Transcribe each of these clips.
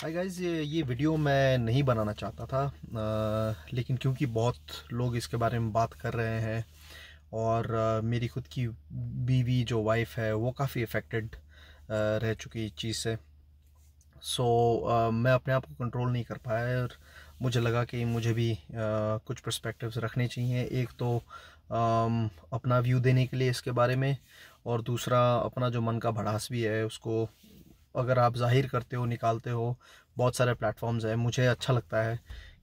hi guys ये video मैं नहीं बनाना चाहता था आ, लेकिन क्योंकि बहुत लोग इसके बारे में बात कर रहे हैं और आ, मेरी खुद की बीवी जो वाइफ है वो काफ़ी अफेक्टेड रह चुकी इस चीज़ से सो आ, मैं अपने आप को कंट्रोल नहीं कर पाया और मुझे लगा कि मुझे भी आ, कुछ पर्सपेक्टिव्स रखने चाहिए एक तो आ, अपना व्यू देने के लिए इसके बारे में और दूसरा अपना जो मन का भड़ास भी है उसको अगर आप जाहिर करते हो निकालते हो बहुत सारे प्लेटफॉर्म्स हैं मुझे अच्छा लगता है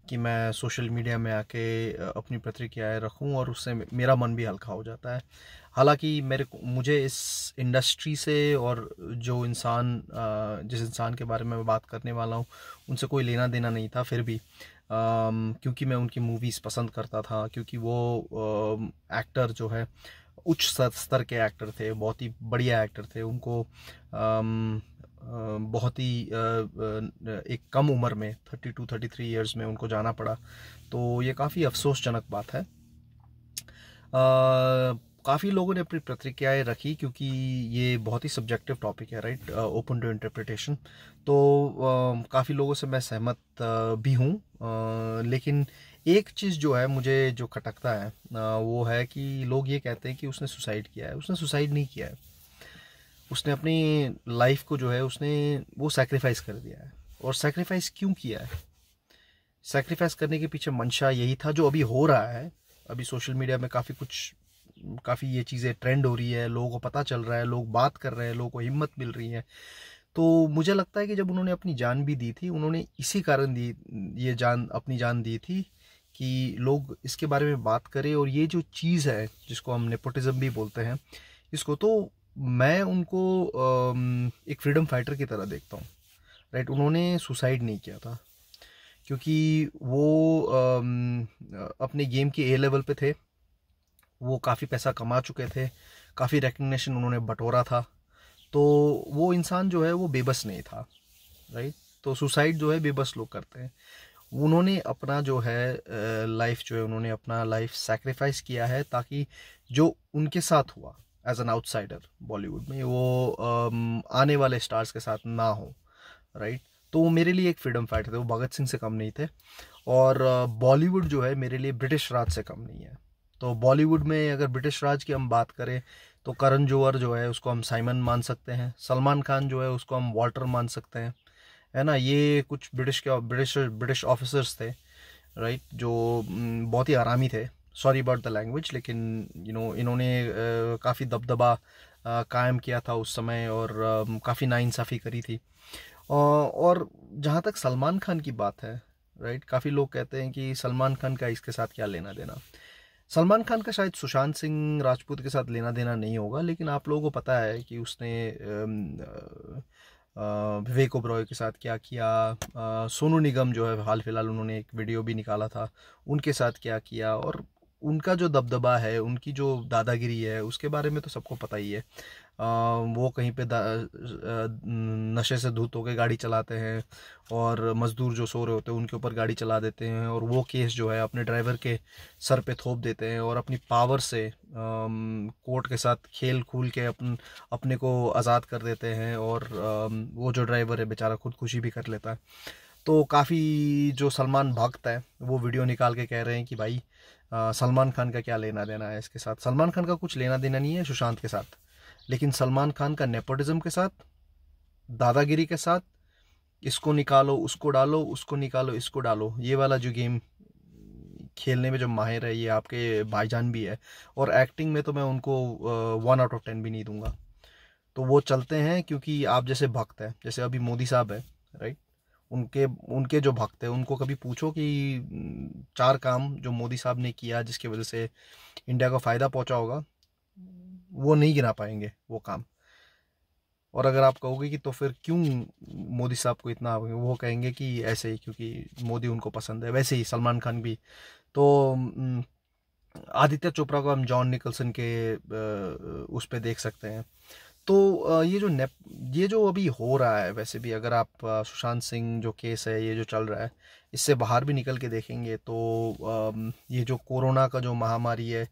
कि मैं सोशल मीडिया में आके अपनी प्रतिक्रियाएँ रखूँ और उससे मेरा मन भी हल्का हो जाता है हालांकि मेरे को मुझे इस इंडस्ट्री से और जो इंसान जिस इंसान के बारे में मैं बात करने वाला हूँ उनसे कोई लेना देना नहीं था फिर भी क्योंकि मैं उनकी मूवीज़ पसंद करता था क्योंकि वो एक्टर जो है उच्च स्तर के एक्टर थे बहुत ही बढ़िया एक्टर थे उनको बहुत ही एक कम उम्र में thirty two thirty three years में उनको जाना पड़ा तो ये काफ़ी अफसोसजनक बात है काफ़ी लोगों ने अपनी प्रतिक्रियाएँ रखी क्योंकि ये बहुत ही सब्जेक्टिव टॉपिक है राइट ओपन टू इंटरप्रिटेशन तो काफ़ी लोगों से मैं सहमत भी हूँ लेकिन एक चीज़ जो है मुझे जो खटकता है वो है कि लोग ये कहते हैं कि उसने सुसाइड किया है उसने सुसाइड नहीं किया है उसने अपनी लाइफ को जो है उसने वो सेक्रीफाइस कर दिया है और सेक्रीफाइस क्यों किया है सेक्रीफाइस करने के पीछे मंशा यही था जो अभी हो रहा है अभी सोशल मीडिया में काफ़ी कुछ काफ़ी ये चीज़ें ट्रेंड हो रही है लोगों को पता चल रहा है लोग बात कर रहे हैं लोगों को हिम्मत मिल रही है तो मुझे लगता है कि जब उन्होंने अपनी जान भी दी थी उन्होंने इसी कारण दी ये जान अपनी जान दी थी कि लोग इसके बारे में बात करें और ये जो चीज़ है जिसको हम नेपोटिज़म भी बोलते हैं इसको तो मैं उनको एक फ्रीडम फाइटर की तरह देखता हूँ राइट उन्होंने सुसाइड नहीं किया था क्योंकि वो अपने गेम के ए लेवल पे थे वो काफ़ी पैसा कमा चुके थे काफ़ी रिकग्निशन उन्होंने बटोरा था तो वो इंसान जो है वो बेबस नहीं था राइट तो सुसाइड जो है बेबस लोग करते हैं उन्होंने अपना जो है लाइफ जो है उन्होंने अपना लाइफ सेक्रीफाइस किया है ताकि जो उनके साथ हुआ एज एन आउटसाइडर बॉलीवुड में वो um, आने वाले स्टार्स के साथ ना हो राइट तो वो मेरे लिए एक फ्रीडम फाइटर थे वो भगत सिंह से कम नहीं थे और बॉलीवुड uh, जो है मेरे लिए ब्रिटिश राज से कम नहीं है तो बॉलीवुड में अगर ब्रिटिश राज की हम बात करें तो करण जोहर जो है उसको हम साइमन मान सकते हैं सलमान खान जो है उसको हम वॉल्टर मान सकते हैं है ना ये कुछ ब्रिटिश के ब्रिटिश ब्रिटिश ऑफिसर्स थे राइट जो mm, बहुत ही आरामी थे सॉरी अबाउट द लैंग्वेज लेकिन यू नो इन्होंने काफ़ी दबदबा कायम किया था उस समय और काफ़ी नाइंसाफ़ी करी थी और जहाँ तक सलमान खान की बात है राइट काफ़ी लोग कहते हैं कि सलमान खान का इसके साथ क्या लेना देना सलमान खान का शायद सुशांत सिंह राजपूत के साथ लेना देना नहीं होगा लेकिन आप लोगों को पता है कि उसने विवेक ओब्रॉय के साथ क्या किया सोनू निगम जो है हाल फिलहाल उन्होंने एक वीडियो भी निकाला था उनके साथ क्या किया और उनका जो दबदबा है उनकी जो दादागिरी है उसके बारे में तो सबको पता ही है आ, वो कहीं पे नशे से धूत होकर गाड़ी चलाते हैं और मज़दूर जो सो रहे होते हैं उनके ऊपर गाड़ी चला देते हैं और वो केस जो है अपने ड्राइवर के सर पे थोप देते हैं और अपनी पावर से आ, कोर्ट के साथ खेल खूल के अपन अपने को आज़ाद कर देते हैं और आ, वो जो ड्राइवर है बेचारा खुदकुशी भी कर लेता है तो काफ़ी जो सलमान भक्त है वो वीडियो निकाल के कह रहे हैं कि भाई सलमान खान का क्या लेना देना है इसके साथ सलमान खान का कुछ लेना देना नहीं है सुशांत के साथ लेकिन सलमान खान का नेपोटिज़म के साथ दादागिरी के साथ इसको निकालो उसको डालो उसको निकालो इसको डालो ये वाला जो गेम खेलने में जो माहिर है ये आपके भाईजान भी है और एक्टिंग में तो मैं उनको वन आउट ऑफ टेन भी नहीं दूंगा तो वो चलते हैं क्योंकि आप जैसे भक्त हैं जैसे अभी मोदी साहब है उनके उनके जो भक्त हैं उनको कभी पूछो कि चार काम जो मोदी साहब ने किया जिसकी वजह से इंडिया को फ़ायदा पहुंचा होगा वो नहीं गिना पाएंगे वो काम और अगर आप कहोगे कि तो फिर क्यों मोदी साहब को इतना वो कहेंगे कि ऐसे ही क्योंकि मोदी उनको पसंद है वैसे ही सलमान खान भी तो आदित्य चोपड़ा को हम जॉन निकलसन के उस पर देख सकते हैं तो ये जो नेप ये जो अभी हो रहा है वैसे भी अगर आप सुशांत सिंह जो केस है ये जो चल रहा है इससे बाहर भी निकल के देखेंगे तो ये जो कोरोना का जो महामारी है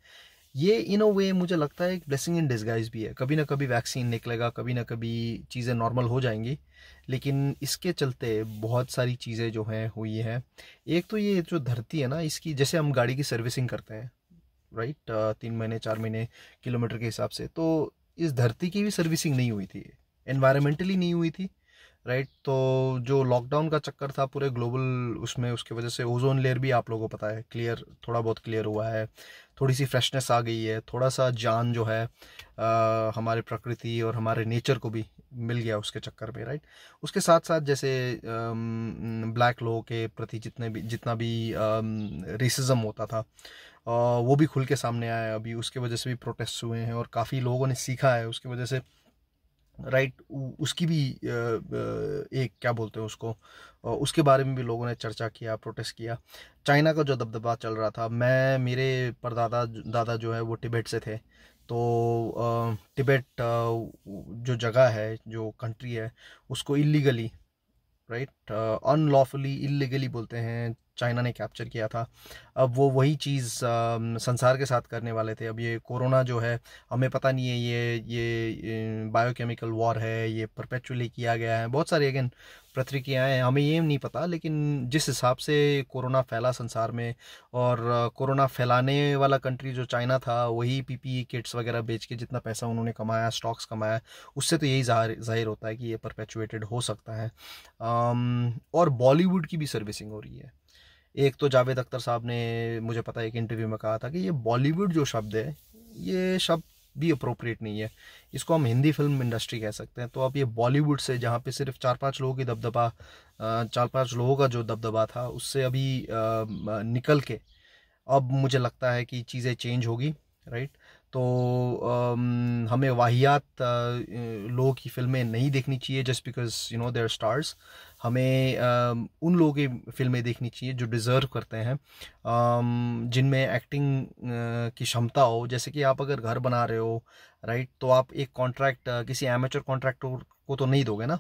ये इन अ वे मुझे लगता है एक ब्लेसिंग इन डिस्गाइज भी है कभी ना कभी वैक्सीन निकलेगा कभी ना कभी चीज़ें नॉर्मल हो जाएंगी लेकिन इसके चलते बहुत सारी चीज़ें जो हैं हुई हैं एक तो ये जो धरती है ना इसकी जैसे हम गाड़ी की सर्विसिंग करते हैं राइट तीन महीने चार महीने किलोमीटर के हिसाब से तो इस धरती की भी सर्विसिंग नहीं हुई थी एनवायरमेंटली नहीं हुई थी राइट तो जो लॉकडाउन का चक्कर था पूरे ग्लोबल उसमें उसके वजह से ओजोन लेयर भी आप लोगों को पता है क्लियर थोड़ा बहुत क्लियर हुआ है थोड़ी सी फ्रेशनेस आ गई है थोड़ा सा जान जो है आ, हमारे प्रकृति और हमारे नेचर को भी मिल गया उसके चक्कर में राइट उसके साथ साथ जैसे ब्लैक लोगों के प्रति जितने भी जितना भी रेसिज्म होता था वो भी खुल के सामने आया है अभी उसके वजह से भी प्रोटेस्ट हुए हैं और काफ़ी लोगों ने सीखा है उसकी वजह से राइट उसकी भी एक क्या बोलते हैं उसको उसके बारे में भी लोगों ने चर्चा किया प्रोटेस्ट किया चाइना का जो दबदबा चल रहा था मैं मेरे परदादा दादा जो है वो टिबेट से थे तो टिबेट जो जगह है जो कंट्री है उसको इलीगली राइट अनलॉफुली इलीगली बोलते हैं चाइना ने कैप्चर किया था अब वो वही चीज़ संसार के साथ करने वाले थे अब ये कोरोना जो है हमें पता नहीं है ये ये बायोकेमिकल वॉर है ये परपेचुअली किया गया है बहुत सारी अगेन प्रतिक्रियाएँ हैं हमें ये नहीं पता लेकिन जिस हिसाब से कोरोना फैला संसार में और कोरोना फैलाने वाला कंट्री जो चाइना था वही पीपीई किट्स e वगैरह बेच के जितना पैसा उन्होंने कमाया स्टॉक्स कमाया उससे तो यही जाहिर होता है कि ये परपेचुएटेड हो सकता है और बॉलीवुड की भी सर्विसिंग हो रही है एक तो जावेद अख्तर साहब ने मुझे पता है एक इंटरव्यू में कहा था कि ये बॉलीवुड जो शब्द है ये शब्द भी अप्रोप्रिएट नहीं है इसको हम हिंदी फिल्म इंडस्ट्री कह सकते हैं तो अब ये बॉलीवुड से जहाँ पे सिर्फ चार पांच लोगों की दबदबा चार पांच लोगों का जो दबदबा था उससे अभी निकल के अब मुझे लगता है कि चीज़ें चेंज होगी राइट तो हमें वाहियात लोगों की फिल्में नहीं देखनी चाहिए just because you know they're stars हमें उन लोगों की फिल्में देखनी चाहिए जो डिज़र्व करते हैं जिनमें एक्टिंग की क्षमता हो जैसे कि आप अगर घर बना रहे हो राइट तो आप एक कॉन्ट्रैक्ट किसी एमेचर कॉन्ट्रैक्टर को तो नहीं दोगे ना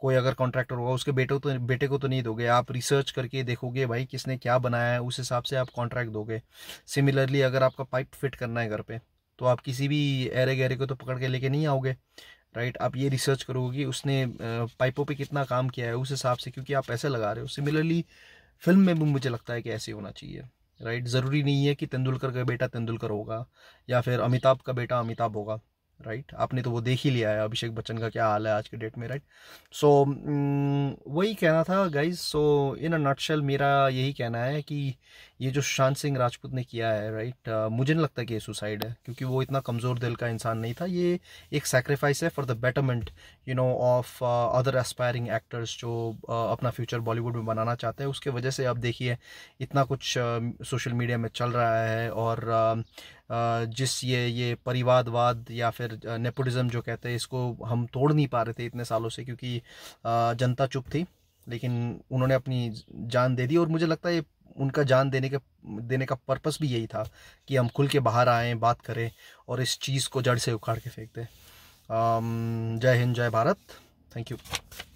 कोई अगर कॉन्ट्रैक्टर होगा उसके बेटे तो बेटे को तो नहीं दोगे आप रिसर्च करके देखोगे भाई किसने क्या बनाया है उस हिसाब से आप कॉन्ट्रैक्ट दोगे सिमिलरली अगर आपका पाइप फिट करना है घर पे तो आप किसी भी एरे गहरे को तो पकड़ के लेके नहीं आओगे राइट आप ये रिसर्च करोगे कि उसने पाइपों पे कितना काम किया है उस हिसाब से क्योंकि आप पैसे लगा रहे हो सिमिलरली फिल्म में भी मुझे लगता है कि ऐसे होना चाहिए राइट ज़रूरी नहीं है कि तेंदुलकर का बेटा तेंदुलकर होगा या फिर अमिताभ का बेटा अमिताभ होगा राइट आपने तो वो देख ही लिया है अभिषेक बच्चन का क्या हाल है आज के डेट में राइट सो mm, वही कहना था गाइज सो इन अ नटशल मेरा यही कहना है कि ये जो सुशांत सिंह राजपूत ने किया है राइट आ, मुझे नहीं लगता कि ये सुसाइड है क्योंकि वो इतना कमज़ोर दिल का इंसान नहीं था ये एक सेक्रीफाइस है for the betterment you know of other aspiring actors जो uh, अपना फ्यूचर बॉलीवुड में बनाना चाहते हैं उसके वजह से आप देखिए इतना कुछ सोशल uh, मीडिया में चल रहा है और जिस ये ये परिवादवाद या फिर नेपोटिज़म जो कहते हैं इसको हम तोड़ नहीं पा रहे थे इतने सालों से क्योंकि जनता चुप थी लेकिन उन्होंने अपनी जान दे दी और मुझे लगता है ये उनका जान देने के देने का पर्पस भी यही था कि हम खुल के बाहर आएँ बात करें और इस चीज़ को जड़ से उखाड़ के फेंक दें जय हिंद जय भारत थैंक यू